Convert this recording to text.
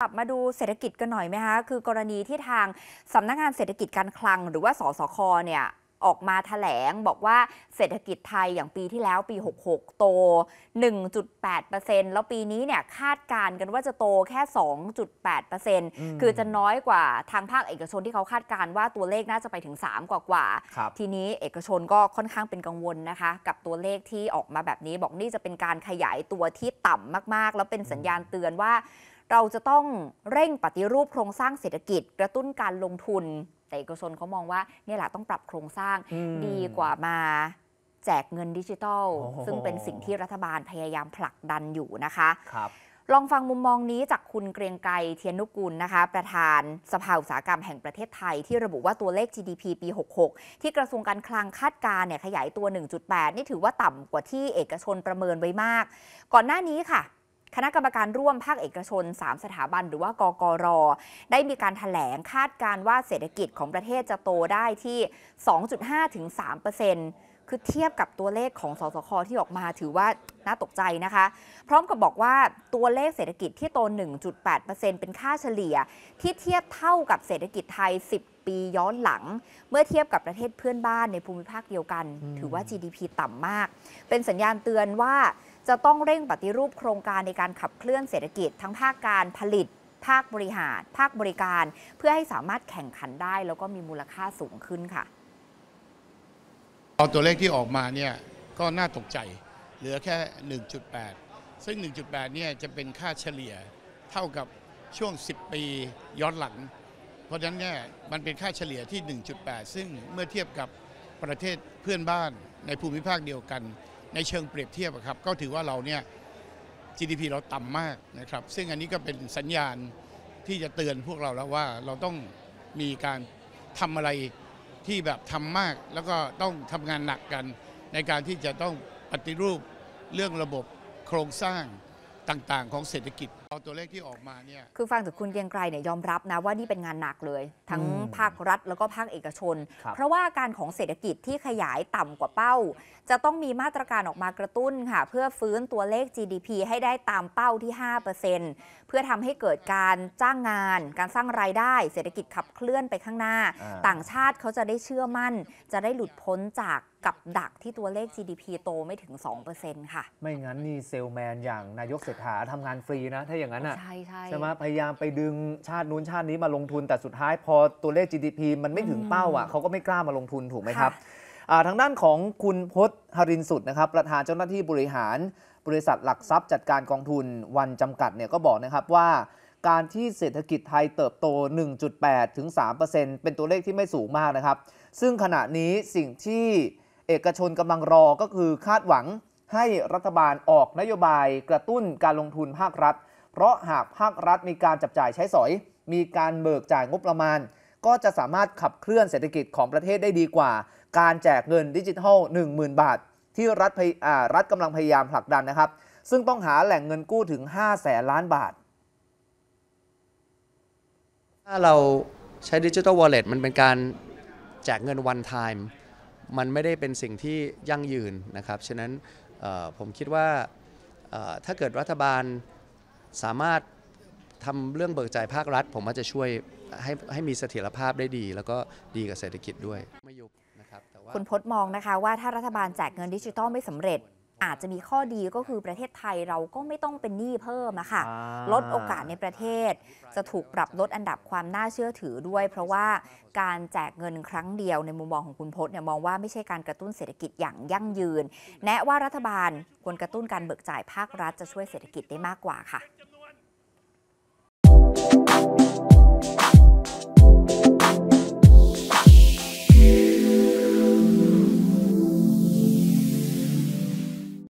กลับมาดูเศรษฐกิจกันหน่อยไหมคะ คือกรณีที่ทางสำนักงานเศรษฐกิจการคลัง หรือว่าสสคเนี่ยออกมาถแถลงบอกว่าเศรษฐกิจไทยอย่างปีที่แล้วปี 66 โต 1.8%แล้วปีนี้เนี่ยคาดการณ์กันว่าจะโตแค่ 2.8%คือจะน้อยกว่าทางภาคเอกชนที่เขาคาดการณ์ว่าตัวเลขน่าจะไปถึง 3 กว่ากว่าทีนี้เอกชนก็ค่อนข้างเป็นกังวลนะคะ กับตัวเลขที่ออกมาแบบนี้บอกนี่จะเป็นการขยายตัวที่ต่ำมากๆ แล้วเป็นสัญญาณเตือนว่าเราจะต้องเร่งปฏิรูปโครงสร้างเศรษฐกิจ กระตุ้นการลงทุนแต่เอกชนเขามองว่า เนี่ยแหละต้องปรับโครงสร้างดีกว่ามา แจกเงินดิจิทัล ซึ่งเป็นสิ่งที่รัฐบาลพยายามผลักดันอยู่นะคะ ครับ ลองฟังมุมมองนี้จากคุณเกรียงไกรเทียนนุกูลนะคะ ประธานสภาอุตสาหกรรมแห่งประเทศไทย ที่ระบุว่าตัวเลข GDP ปี 66 ที่กระทรวงการคลังคาดการเนี่ยขยายตัว 1.8 นี่ถือว่าต่ำกว่าที่เอกชนประเมินไว้มาก ก่อนหน้านี้ค่ะคณะกรรมการร่วมภาคเอกชน 3 สถาบันหรือว่ากกรได้มีการถแถลงคาดการว่าเศรษฐกิจของประเทศจะโตได้ที่ 2.5 ถึง 3 เปอร์เซ็นต์คือเทียบกับตัวเลขของสสค ที่ออกมาถือว่าน่าตกใจนะคะ พร้อมกับบอกว่าตัวเลขเศรษฐกิจที่โต1.8%เป็นค่าเฉลี่ย ที่เทียบเท่ากับเศรษฐกิจไทย 10 ปีย้อนหลัง เมื่อเทียบกับประเทศเพื่อนบ้านในภูมิภาคเดียวกัน ถือว่า GDP ต่ำมาก เป็นสัญญาณเตือนว่า จะต้องเร่งปฏิรูปโครงการในการขับเคลื่อนเศรษฐกิจ ทั้งภาคการผลิต ภาคบริหาร ภาคบริการ เพื่อให้สามารถแข่งขันได้ แล้วก็มีมูลค่าสูงขึ้นค่ะเอาตัวเลขที่ออกมาเนี่ยก็น่าตกใจเหลือแค่ 1.8 ซึ่ง 1.8 เนี่ยจะเป็นค่าเฉลี่ยเท่ากับช่วง 10 ปีย้อนหลัง เพราะฉะนั้นเนี่ยมันเป็นค่าเฉลี่ยที่ 1.8 ซึ่งเมื่อเทียบกับประเทศเพื่อนบ้านในภูมิภาคเดียวกัน ในเชิงเปรียบเทียบครับก็ถือว่าเราเนี่ย GDP เราต่ำมากนะครับ ซึ่งอันนี้ก็เป็นสัญญาณที่จะเตือนพวกเราแล้วว่าเราต้องมีการทำอะไรที่แบบทำมากแล้วก็ต้องทำงานหนักกัน ในการที่จะต้องปฏิรูปเรื่องระบบโครงสร้างต่างๆ ของเศรษฐกิจเอาตัวเลขที่ออกมาเนี่ยคือฟังจากคุณเกรียงไกรเนี่ยยอมรับนะว่านี่เป็นงานหนักเลย ทั้งภาครัฐแล้วก็ภาคเอกชน เพราะว่าการของเศรษฐกิจที่ขยายต่ำกว่าเป้า จะต้องมีมาตรการออกมากระตุ้นค่ะเพื่อฟื้นตัวเลข GDP ให้ได้ตามเป้าที่ 5%เพื่อทำให้เกิดการจ้างงาน การสร้างรายได้เศรษฐกิจขับเคลื่อนไปข้างหน้า ต่างชาติเขาจะได้เชื่อมั่น จะได้หลุดพ้นจากกับดักที่ตัวเลข GDP โตไม่ถึง 2%ค่ะ ไม่งั้นนี่เซลแมน อย่างนายกเศรษฐาทำงานฟรีนะ ถ้าอย่างนั้นอ่ะใช่ใช่ใช่ไหม พยายามไปดึงชาตินู้น ชาตินี้มาลงทุน แต่สุดท้ายพอตัวเลข GDP มันไม่ถึงเป้าอ่ะเขาก็ไม่กล้ามาลงทุนถูกไหมครับ ทางด้านของคุณพศหรินสุดนะครับ ประธานเจ้าหน้าที่บริหาร บริษัทหลักทรัพย์จัดการกองทุนวันจำกัดเนี่ยก็บอกนะครับว่า การที่เศรษฐกิจไทยเติบโต 1.8 ถึง 3%เป็นตัวเลขที่ไม่สูงมากนะครับ ซึ่งขณะนี้สิ่งที่เอกชนกำลังรอก็คือคาดหวังให้รัฐบาลออกนโยบายกระตุ้นการลงทุนภาครัฐ เพราะหากภาครัฐมีการจับจ่ายใช้สอย มีการเบิกจ่ายงบประมาณ ก็จะสามารถขับเคลื่อนเศรษฐกิจของประเทศได้ดีกว่า การแจกเงินดิจิทัล 10,000 บาทที่รัฐรัฐกำลังพยายามผลักดันนะครับ ซึ่งต้องหาแหล่งเงินกู้ถึง5แสนล้านบาทถ้าเราใช้ดิจิทัลวอลเล็ตมันเป็นการแจกเงินวันไทม์มันไม่ได้เป็นสิ่งที่ยั่งยืนนะครับ ฉะนั้นผมคิดว่าถ้าเกิดรัฐบาลสามารถทำเรื่องเบิกจ่ายภาครัฐ ผมว่าจะช่วยให้ให้มีเสถียรภาพได้ดี แล้วก็ดีกับเศรษฐกิจด้วยนคุณพจน์มองนะคะ ว่าถ้ารัฐบาลแจกเงินดิจิทัลไม่สำเร็จอาจจะมีข้อดีก็คือประเทศไทยเราก็ไม่ต้องเป็นหนี้เพิ่มอะค่ะ ลดโอกาสในประเทศจะถูกปรับลดอันดับความน่าเชื่อถือด้วย เพราะว่าการแจกเงินครั้งเดียวในมุมมองของคุณพจน์เนี่ยมองว่าไม่ใช่การกระตุ้นเศรษฐกิจอย่างยั่งยืน แนะว่ารัฐบาลควรกระตุ้นการเบิกจ่ายภาครัฐจะช่วยเศรษฐกิจได้มากกว่าค่ะ